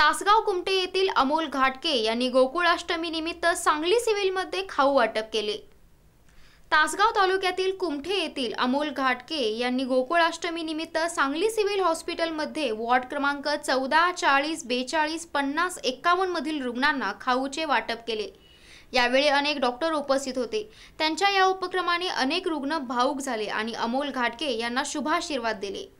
तासगाव कुमटे येथील अमोल घाटके यांनी गोकुळाष्टमी निमित्त सांगली सिव्हिलमध्ये खाऊ वाटप केले तासगाव तालुक्यातील कुमठे येथील अमोल घाटके यांनी गोकुळाष्टमी निमित्त सांगली सिव्हिल हॉस्पिटलमध्ये वॉर्ड क्रमांक चौदा चाळीस बेचाळीस पन्नास मधील रुग्णांना खाऊचे वाटप केले यावेळी अनेक डॉक्टर उपस्थित होते त्यांच्या या उपक्रमाने अनेक रुग्ण भाऊक झाले आणि अमोल घाटके यांना शुभाशीर्वाद दिले